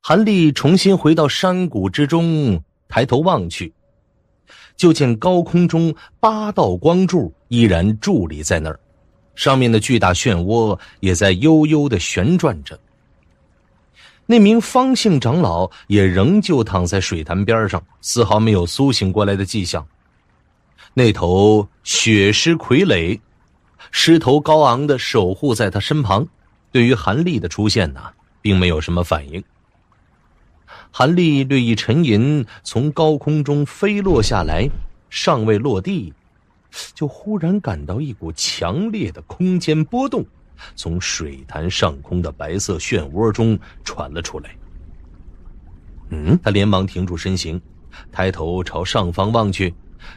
韩立重新回到山谷之中，抬头望去，就见高空中八道光柱依然伫立在那儿，上面的巨大漩涡也在悠悠的旋转着。那名方姓长老也仍旧躺在水潭边上，丝毫没有苏醒过来的迹象。那头雪狮傀儡，狮头高昂的守护在他身旁，对于韩立的出现呢，并没有什么反应。韩立略一沉吟，从高空中飞落下来，尚未落地，就忽然感到一股强烈的空间波动，从水潭上空的白色漩涡中传了出来。嗯，他连忙停住身形，抬头朝上方望去，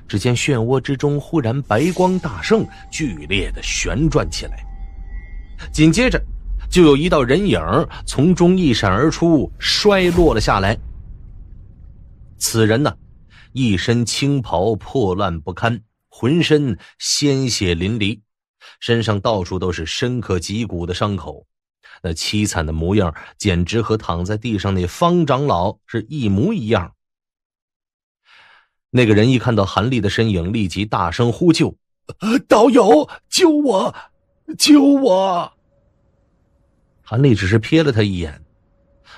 只见漩涡之中忽然白光大盛，剧烈的旋转起来，紧接着。就有一道人影从中一闪而出，摔落了下来。此人呢，一身青袍破烂不堪，浑身鲜血淋漓，身上到处都是深刻脊骨的伤口，那凄惨的模样简直和躺在地上那方长老是一模一样。那个人一看到韩立的身影，立即大声呼救：“道友，救我！救我！”韩立只是瞥了他一眼，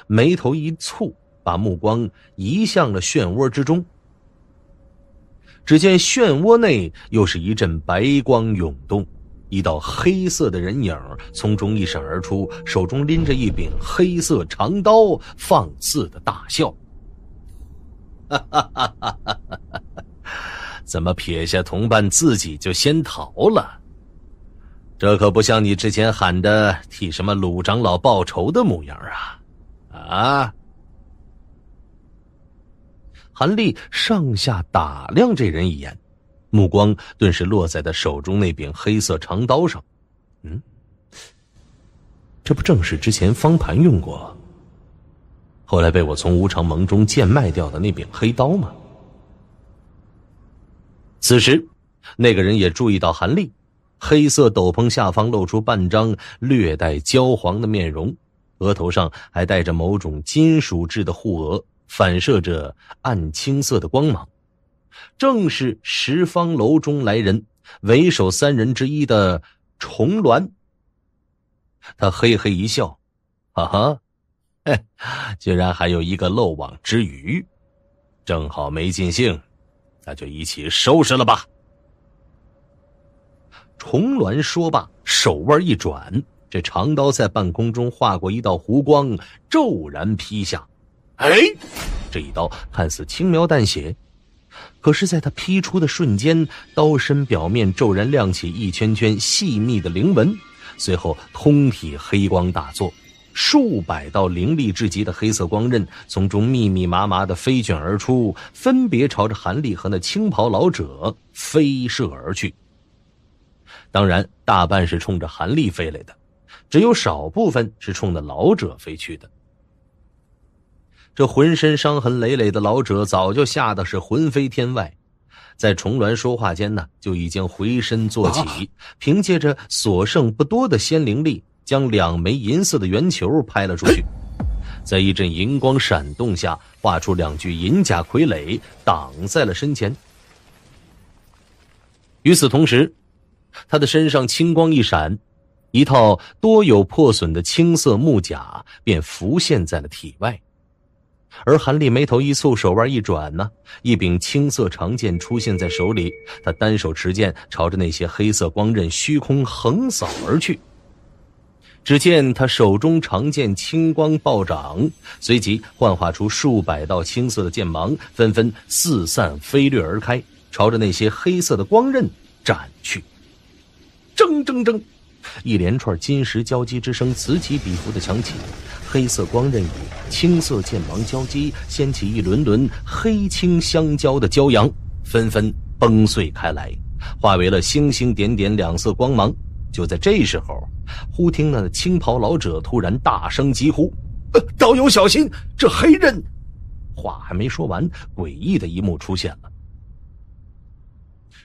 眉头一蹙，把目光移向了漩涡之中。只见漩涡内又是一阵白光涌动，一道黑色的人影从中一闪而出，手中拎着一柄黑色长刀，放肆的大笑：“哈哈哈！哈哈！哈哈！怎么撇下同伴，自己就先逃了？”这可不像你之前喊的替什么鲁长老报仇的模样啊！啊！韩立上下打量这人一眼，目光顿时落在他手中那柄黑色长刀上。嗯，这不正是之前方盘用过，后来被我从无常盟中贱卖掉的那柄黑刀吗？此时，那个人也注意到韩立。黑色斗篷下方露出半张略带焦黄的面容，额头上还戴着某种金属质的护额，反射着暗青色的光芒。正是十方楼中来人，为首三人之一的重峦。他嘿嘿一笑：“哈哈，嘿，竟然还有一个漏网之鱼，正好没尽兴，那就一起收拾了吧。”重峦说罢，手腕一转，这长刀在半空中划过一道弧光，骤然劈下。哎，这一刀看似轻描淡写，可是，在他劈出的瞬间，刀身表面骤然亮起一圈圈细密的灵纹，随后通体黑光大作，数百道凌厉至极的黑色光刃从中密密麻麻的飞卷而出，分别朝着韩立和那青袍老者飞射而去。当然，大半是冲着韩立飞来的，只有少部分是冲着老者飞去的。这浑身伤痕累累的老者早就吓得是魂飞天外，在重峦说话间呢，就已经回身坐起，凭借着所剩不多的仙灵力，将两枚银色的圆球拍了出去，在一阵银光闪动下，画出两具银甲傀儡挡在了身前。与此同时。他的身上青光一闪，一套多有破损的青色木甲便浮现在了体外，而韩立眉头一蹙，手腕一转，呢，一柄青色长剑出现在手里，他单手持剑，朝着那些黑色光刃虚空横扫而去。只见他手中长剑青光暴涨，随即幻化出数百道青色的剑芒，纷纷四散飞掠而开，朝着那些黑色的光刃斩去。铮铮铮！一连串金石交击之声此起彼伏的响起，黑色光刃与青色剑芒交击，掀起一轮轮黑青相交的骄阳，纷纷崩碎开来，化为了星星点点两色光芒。就在这时候，忽听那青袍老者突然大声疾呼：“呃，道友小心，这黑刃！”话还没说完，诡异的一幕出现了。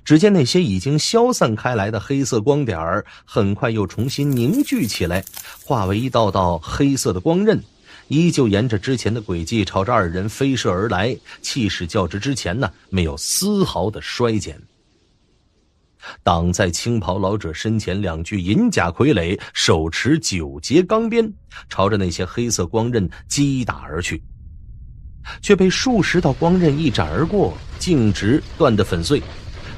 只见那些已经消散开来的黑色光点儿，很快又重新凝聚起来，化为一道道黑色的光刃，依旧沿着之前的轨迹朝着二人飞射而来，气势较之之前呢，没有丝毫的衰减。挡在青袍老者身前，两具银甲傀儡手持九节钢鞭，朝着那些黑色光刃击打而去，却被数十道光刃一斩而过，径直断得粉碎。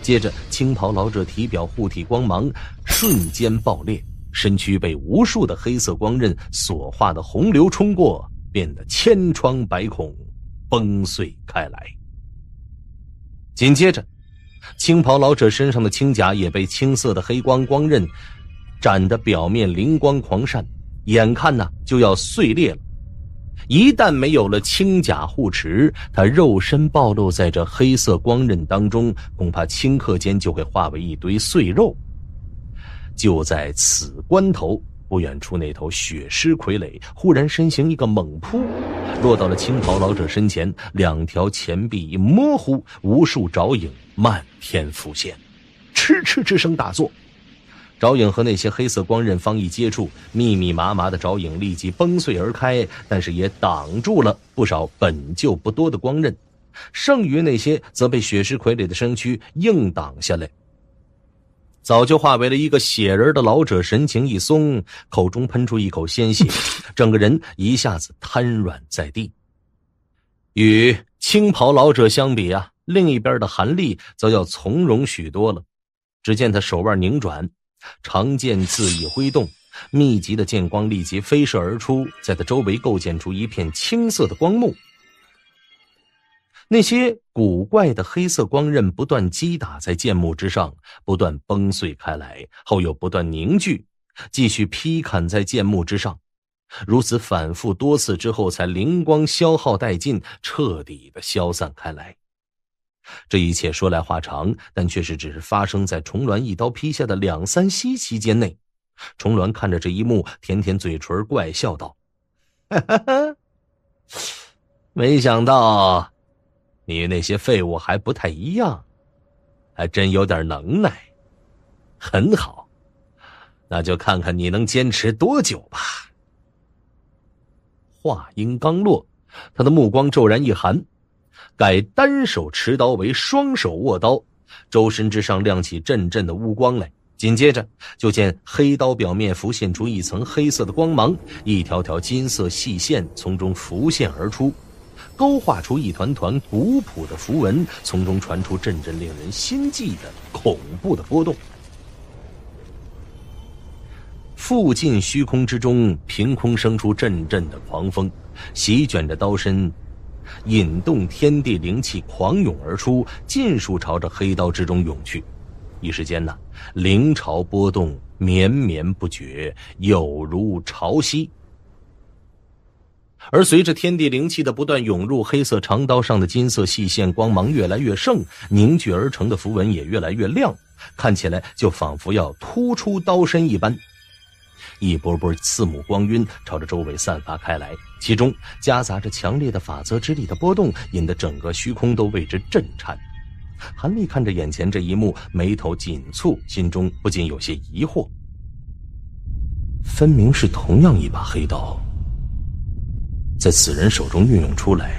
接着，青袍老者体表护体光芒瞬间爆裂，身躯被无数的黑色光刃所化的洪流冲过，变得千疮百孔，崩碎开来。紧接着，青袍老者身上的青甲也被青色的黑光光刃斩的表面灵光狂闪，眼看呢就要碎裂了。一旦没有了轻甲护持，他肉身暴露在这黑色光刃当中，恐怕顷刻间就会化为一堆碎肉。就在此关头，不远处那头血尸傀儡忽然身形一个猛扑，落到了青袍老者身前，两条前臂一模糊，无数爪影漫天浮现，嗤嗤之声大作。赵影和那些黑色光刃方一接触，密密麻麻的赵影立即崩碎而开，但是也挡住了不少本就不多的光刃，剩余那些则被血尸傀儡的身躯硬挡下来。早就化为了一个血人的老者神情一松，口中喷出一口鲜血，整个人一下子瘫软在地。与青袍老者相比啊，另一边的韩立则要从容许多了。只见他手腕拧转。长剑恣意挥动，密集的剑光立即飞射而出，在他周围构建出一片青色的光幕。那些古怪的黑色光刃不断击打在剑幕之上，不断崩碎开来，后又不断凝聚，继续劈砍在剑幕之上。如此反复多次之后，才灵光消耗殆尽，彻底的消散开来。这一切说来话长，但却是只是发生在重峦一刀劈下的两三息期间内。重峦看着这一幕，舔舔嘴唇，怪笑道：“哈哈哈，没想到你那些废物还不太一样，还真有点能耐，很好，那就看看你能坚持多久吧。”话音刚落，他的目光骤然一寒。改单手持刀为双手握刀，周身之上亮起阵阵的乌光来。紧接着，就见黑刀表面浮现出一层黑色的光芒，一条条金色细线从中浮现而出，勾画出一团团古朴的符文，从中传出阵阵令人心悸的恐怖的波动。附近虚空之中，凭空生出阵阵的狂风，席卷着刀身。引动天地灵气狂涌而出，尽数朝着黑刀之中涌去。一时间呐，灵潮波动绵绵不绝，有如潮汐。而随着天地灵气的不断涌入，黑色长刀上的金色细线光芒越来越盛，凝聚而成的符文也越来越亮，看起来就仿佛要突出刀身一般。一波波刺目光晕朝着周围散发开来。其中夹杂着强烈的法则之力的波动，引得整个虚空都为之震颤。韩立看着眼前这一幕，眉头紧蹙，心中不禁有些疑惑：分明是同样一把黑刀，在此人手中运用出来，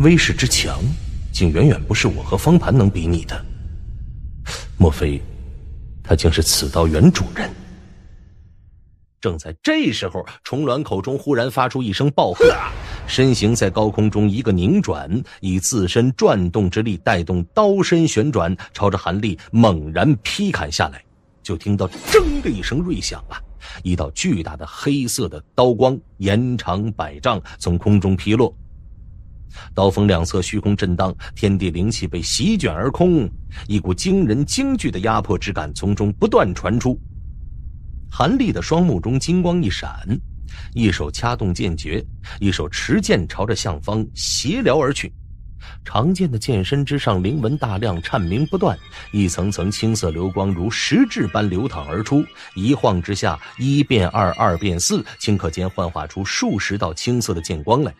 威势之强，竟远远不是我和方盘能比拟的。莫非，他竟是此刀原主人？正在这时候，虫卵口中忽然发出一声暴喝，身形在高空中一个拧转，以自身转动之力带动刀身旋转，朝着韩立猛然劈砍下来。就听到“铮”的一声锐响啊，一道巨大的黑色的刀光，延长百丈，从空中劈落。刀锋两侧虚空震荡，天地灵气被席卷而空，一股惊人惊惧的压迫之感从中不断传出。韩立的双目中金光一闪，一手掐动剑诀，一手持剑朝着上方斜撩而去。长剑的剑身之上灵纹大量颤鸣不断，一层层青色流光如实质般流淌而出。一晃之下，一变二，二变四，顷刻间幻化出数十道青色的剑光来。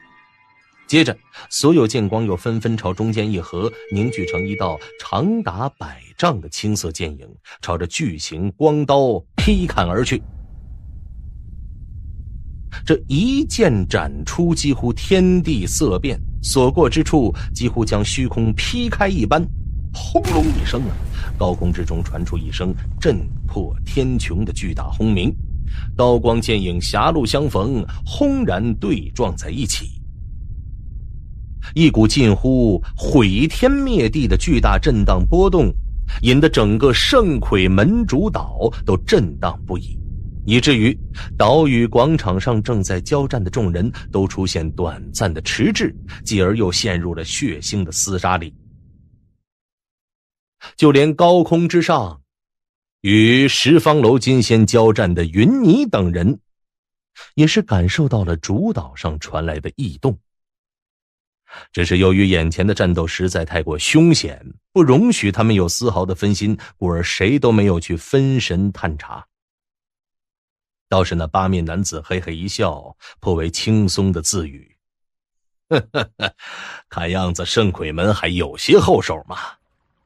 接着，所有剑光又纷纷朝中间一合，凝聚成一道长达百丈的青色剑影，朝着巨型光刀。劈砍而去，这一剑斩出，几乎天地色变，所过之处几乎将虚空劈开一般。轰隆一声啊，高空之中传出一声震破天穹的巨大轰鸣，刀光剑影，狭路相逢，轰然对撞在一起，一股近乎毁天灭地的巨大震荡波动。引得整个圣魁门主岛都震荡不已，以至于岛屿广场上正在交战的众人都出现短暂的迟滞，继而又陷入了血腥的厮杀里。就连高空之上与十方楼金仙交战的云霓等人，也是感受到了主岛上传来的异动。只是由于眼前的战斗实在太过凶险。不容许他们有丝毫的分心，故而谁都没有去分神探查。倒是那八面男子嘿嘿一笑，颇为轻松的自语：“ 看样子圣鬼门还有些后手嘛，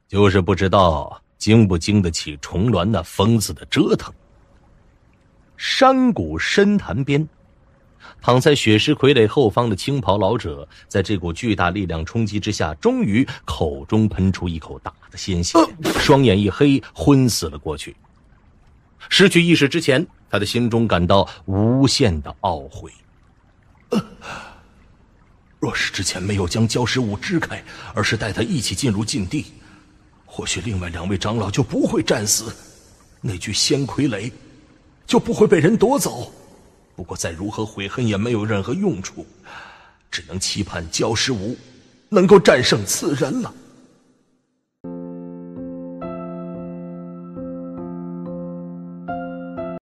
就是不知道经不经得起重峦那疯子的折腾。”山谷深潭边。躺在血尸傀儡后方的青袍老者，在这股巨大力量冲击之下，终于口中喷出一口大的鲜血，双眼一黑，昏死了过去。失去意识之前，他的心中感到无限的懊悔。若是之前没有将焦尸舞支开，而是带他一起进入禁地，或许另外两位长老就不会战死，那具仙傀儡就不会被人夺走。不过，再如何悔恨也没有任何用处，只能期盼焦尸武能够战胜此人了。